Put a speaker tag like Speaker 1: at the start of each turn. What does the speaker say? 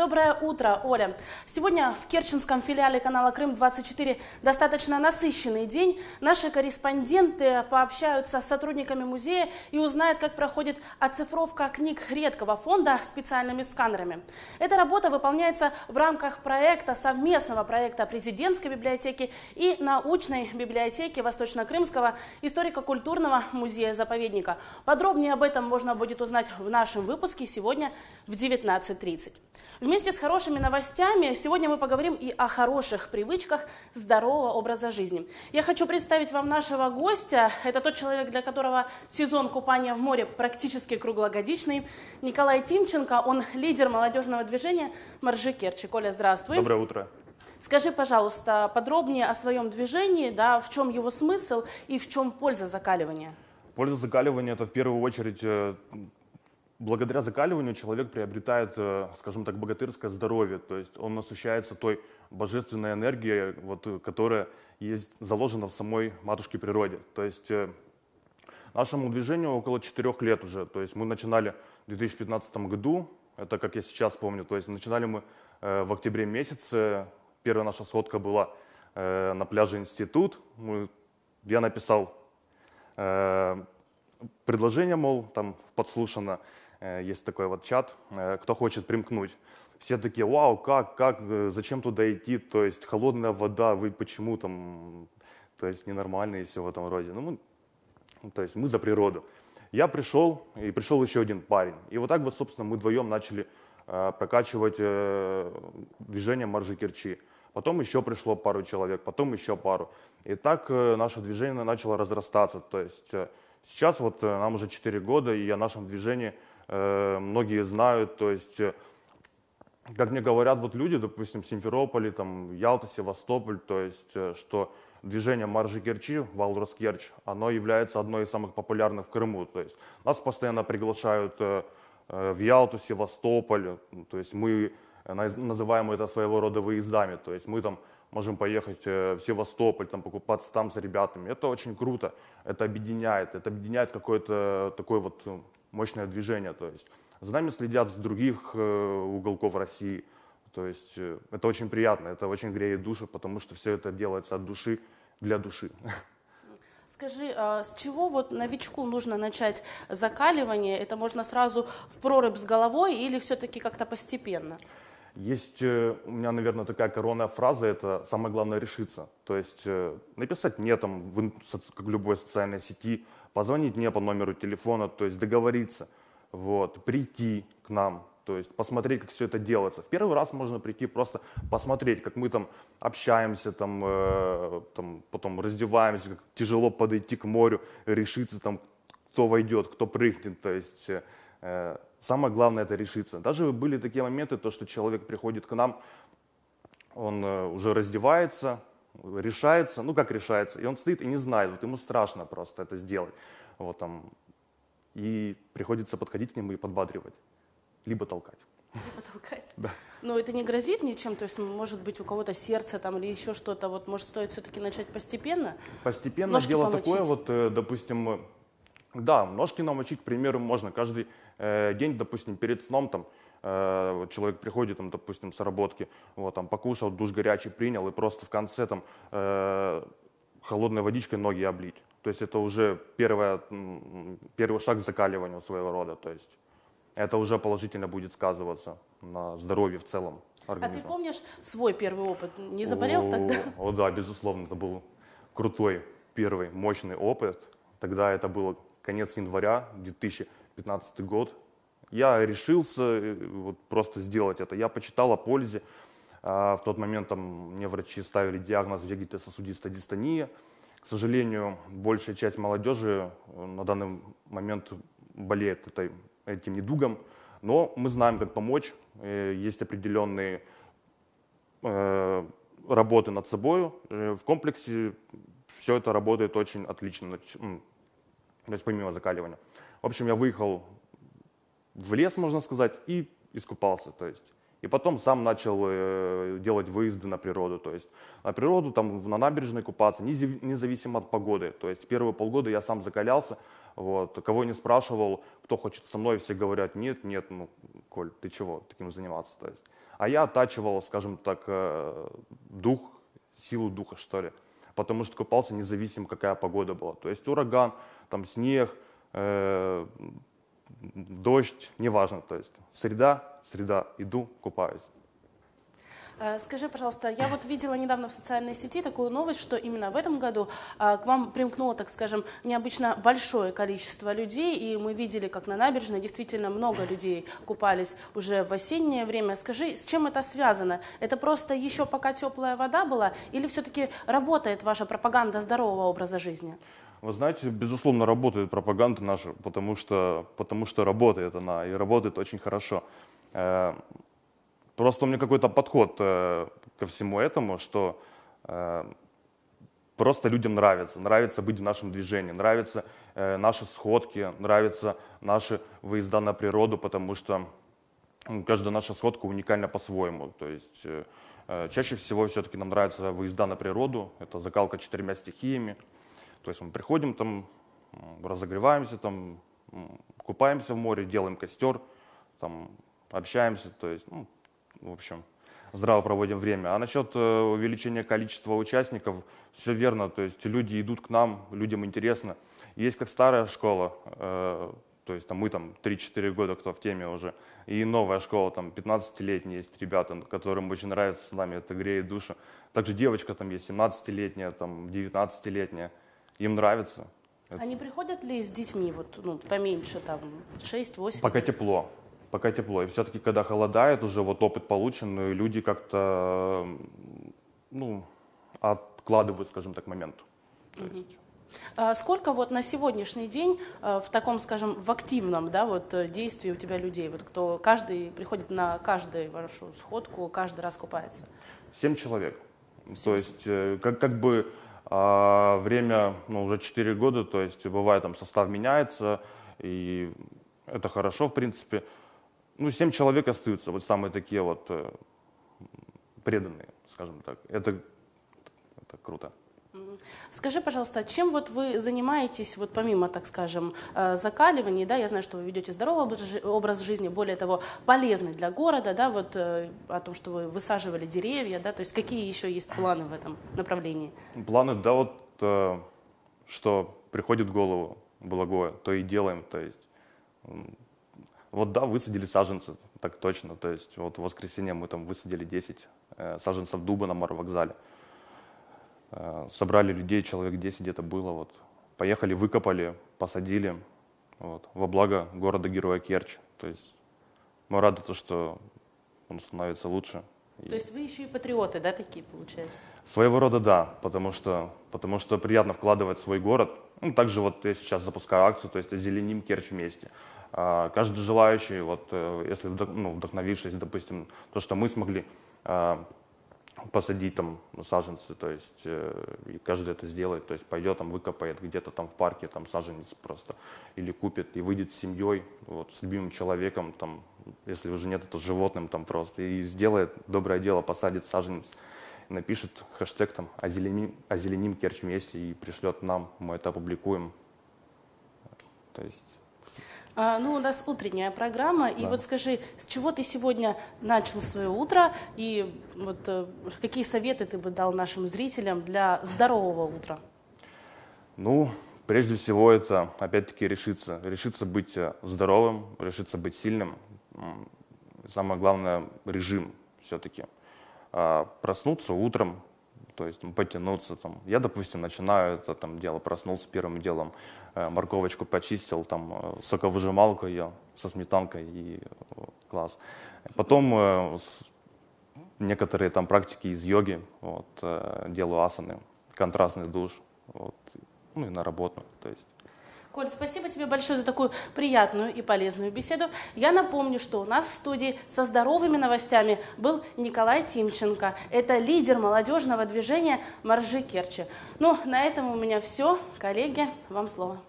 Speaker 1: Доброе утро, Оля. Сегодня в Керченском филиале канала «Крым-24» достаточно насыщенный день. Наши корреспонденты пообщаются с сотрудниками музея и узнают, как проходит оцифровка книг редкого фонда специальными сканерами. Эта работа выполняется в рамках проекта, совместного проекта президентской библиотеки и научной библиотеки Восточно-Крымского историко-культурного музея-заповедника. Подробнее об этом можно будет узнать в нашем выпуске сегодня в 19.30. Вместе с хорошими новостями сегодня мы поговорим и о хороших привычках здорового образа жизни. Я хочу представить вам нашего гостя. Это тот человек, для которого сезон купания в море практически круглогодичный. Николай Тимченко, он лидер молодежного движения «Моржи Керчи». Коля, здравствуй. Доброе утро. Скажи, пожалуйста, подробнее о своем движении, да, в чем его смысл и в чем польза закаливания?
Speaker 2: Польза закаливания – это в первую очередь э, благодаря закаливанию человек приобретает, э, скажем так, богатырское здоровье, то есть он насыщается той божественной энергией, вот, которая есть заложена в самой матушке природе. То есть э, нашему движению около четырех лет уже, то есть мы начинали в 2015 году, это как я сейчас помню, то есть начинали мы э, в октябре месяце, первая наша сходка была на пляже институт, мы, я написал предложение, мол, там подслушано, Э, есть такой вот чат, э, кто хочет примкнуть. Все такие, вау, как, как, э, зачем туда идти, то есть холодная вода, вы почему там, то есть ненормальные и все в этом роде. Ну, мы, то есть мы за природу. Я пришел, и пришел еще один парень. И вот так вот, собственно, мы вдвоем начали э, прокачивать э, движение маржи кирчи. Потом еще пришло пару человек, потом еще пару. И так э, наше движение начало разрастаться. То есть э, сейчас вот э, нам уже 4 года, и о нашем движении – Э, многие знают, то есть э, как мне говорят вот люди, допустим, Симферополе, там, Ялта, Севастополь, то есть, э, что движение маржи Керчи, Валрос Керч, оно является одной из самых популярных в Крыму. То есть нас постоянно приглашают в Ялту, Севастополь, то есть мы называем это своего рода выездами, то есть мы там можем поехать в Севастополь, там покупаться там с ребятами. Это очень круто, это объединяет, это объединяет какой-то такой вот мощное движение. То есть за нами следят с других э, уголков России. То есть э, это очень приятно, это очень греет душу, потому что все это делается от души для души.
Speaker 1: Скажи, а, с чего вот новичку нужно начать закаливание? Это можно сразу в прорыв с головой или все-таки как-то постепенно?
Speaker 2: Есть э, у меня, наверное, такая коронная фраза, это самое главное решиться. То есть э, написать мне там, в, как в любой социальной сети, позвонить мне по номеру телефона, то есть договориться, вот, прийти к нам, то есть посмотреть, как все это делается. В первый раз можно прийти просто посмотреть, как мы там общаемся, там, э, там потом раздеваемся, как тяжело подойти к морю, решиться там, кто войдет, кто прыгнет, то есть э, Э, самое главное это решиться. Даже были такие моменты, то, что человек приходит к нам, он э, уже раздевается, решается, ну как решается, и он стоит и не знает, вот ему страшно просто это сделать. Вот там. И приходится подходить к нему и подбадривать, либо толкать.
Speaker 1: Либо толкать. Да. Но это не грозит ничем, то есть, ну, может быть, у кого-то сердце там или еще что-то, вот, может, стоит все-таки начать постепенно?
Speaker 2: Постепенно. Ножки дело помочить. такое, вот, э, допустим, да, ножки намочить, к примеру, можно каждый э, день, допустим, перед сном там э, человек приходит, там, допустим, с работки, вот, там, покушал, душ горячий принял, и просто в конце там э, холодной водичкой ноги облить. То есть это уже первое, первый шаг к закаливанию своего рода. То есть это уже положительно будет сказываться на здоровье в целом. Организма. А ты
Speaker 1: помнишь свой первый опыт? Не заболел о, тогда?
Speaker 2: О, да, безусловно, это был крутой первый мощный опыт. Тогда это было конец января 2015 год. Я решился э, вот, просто сделать это. Я почитал о пользе. А, в тот момент там, мне врачи ставили диагноз вегетососудистая дистония. К сожалению, большая часть молодежи э, на данный момент болеет этой, этим недугом. Но мы знаем, как помочь. Э, есть определенные работы над собой. В комплексе все это работает очень отлично то есть помимо закаливания. В общем, я выехал в лес, можно сказать, и искупался, то есть. И потом сам начал э, делать выезды на природу, то есть на природу, там на набережной купаться, независимо от погоды. То есть первые полгода я сам закалялся, вот, кого не спрашивал, кто хочет со мной, все говорят, нет, нет, ну, Коль, ты чего таким заниматься, то есть. А я оттачивал, скажем так, э, дух, силу духа, что ли потому что купался независимо, какая погода была. То есть ураган, там снег, э, дождь, неважно. То есть среда, среда, иду, купаюсь.
Speaker 1: Э, скажи, пожалуйста, я вот видела недавно в социальной сети такую новость, что именно в этом году э, к вам примкнуло, так скажем, необычно большое количество людей, и мы видели, как на набережной действительно много людей купались уже в осеннее время. Скажи, с чем это связано? Это просто еще пока теплая вода была, или все-таки работает ваша пропаганда здорового образа жизни?
Speaker 2: Вы знаете, безусловно, работает пропаганда наша, потому что, потому что работает она, и работает очень хорошо. Э, Просто у меня какой-то подход э, ко всему этому, что э, просто людям нравится, нравится быть в нашем движении, нравятся э, наши сходки, нравятся наши выезда на природу, потому что каждая наша сходка уникальна по-своему. То есть э, э чаще всего все-таки нам нравятся выезда на природу, это закалка четырьмя стихиями. То есть мы приходим там, разогреваемся там, купаемся в море, делаем костер, там, общаемся, то есть ну, в общем, здраво проводим время. А насчет э, увеличения количества участников, все верно, то есть люди идут к нам, людям интересно. Есть как старая школа, э, то есть там, мы там 3-4 года, кто в теме уже, и новая школа, там 15-летние есть ребята, которым очень нравится с нами, это греет душу. Также девочка там есть 17-летняя, там 19-летняя, им нравится. Это... Они
Speaker 1: приходят ли с детьми, вот, ну, поменьше, там, 6-8? Пока
Speaker 2: тепло пока тепло. И все-таки, когда холодает, уже вот опыт получен, и люди как-то, ну, откладывают, скажем так, момент.
Speaker 1: То есть... А сколько вот на сегодняшний день э, в таком, скажем, в активном да, вот, э, действии у тебя людей, вот кто каждый приходит на каждую вашу сходку, каждый раз купается?
Speaker 2: Семь человек. 7. То есть э, как, как бы а, время, ну, уже 4 года, то есть бывает там состав меняется, и это хорошо, в принципе ну, 7 человек остаются, вот самые такие вот э, преданные, скажем так. Это, это круто.
Speaker 1: Скажи, пожалуйста, чем вот вы занимаетесь, вот помимо, так скажем, э, закаливания, да, я знаю, что вы ведете здоровый образ жизни, более того, полезный для города, да, вот э, о том, что вы высаживали деревья, да, то есть какие еще есть планы в этом направлении?
Speaker 2: Планы, да, вот что приходит в голову, благое, то и делаем, то есть вот да, высадили саженцы, так точно. То есть вот в воскресенье мы там высадили 10 э, саженцев дуба на морвокзале. Э, собрали людей, человек 10 где-то было. Вот. Поехали, выкопали, посадили. Вот. Во благо города-героя Керчь. То есть мы рады, то, что он становится лучше.
Speaker 1: То есть вы еще и патриоты, да, такие получается?
Speaker 2: Своего рода да, потому что, потому что приятно вкладывать в свой город – ну, также вот я сейчас запускаю акцию, то есть «Зеленим Керчь вместе». А, каждый желающий, вот, э, если ну, вдохновившись, допустим, то, что мы смогли а, посадить там ну, саженцы, то есть э, и каждый это сделает, то есть пойдет там выкопает где-то там в парке там саженец просто или купит и выйдет с семьей, вот с любимым человеком там, если уже нет, это с животным там просто и сделает доброе дело, посадит саженец напишет хэштег там «Озеленим, озеленим Керчь вместе» и пришлет нам, мы это опубликуем. То есть
Speaker 1: а, ну, у нас утренняя программа, да. и вот скажи, с чего ты сегодня начал свое утро, и вот э, какие советы ты бы дал нашим зрителям для здорового утра?
Speaker 2: Ну, прежде всего, это опять-таки решиться. Решиться быть э, здоровым, решиться быть сильным. Самое главное – режим все-таки – а, проснуться утром, то есть ну, потянуться там. Я, допустим, начинаю это там дело, проснулся первым делом, э, морковочку почистил, там э, соковыжималку ее со сметанкой и э, класс. Потом некоторые там практики из йоги, вот, делаю асаны, контрастный душ, вот, ну и на работу, то есть
Speaker 1: Коль, спасибо тебе большое за такую приятную и полезную беседу. Я напомню, что у нас в студии со здоровыми новостями был Николай Тимченко. Это лидер молодежного движения Маржи Керчи». Ну, на этом у меня все. Коллеги, вам слово.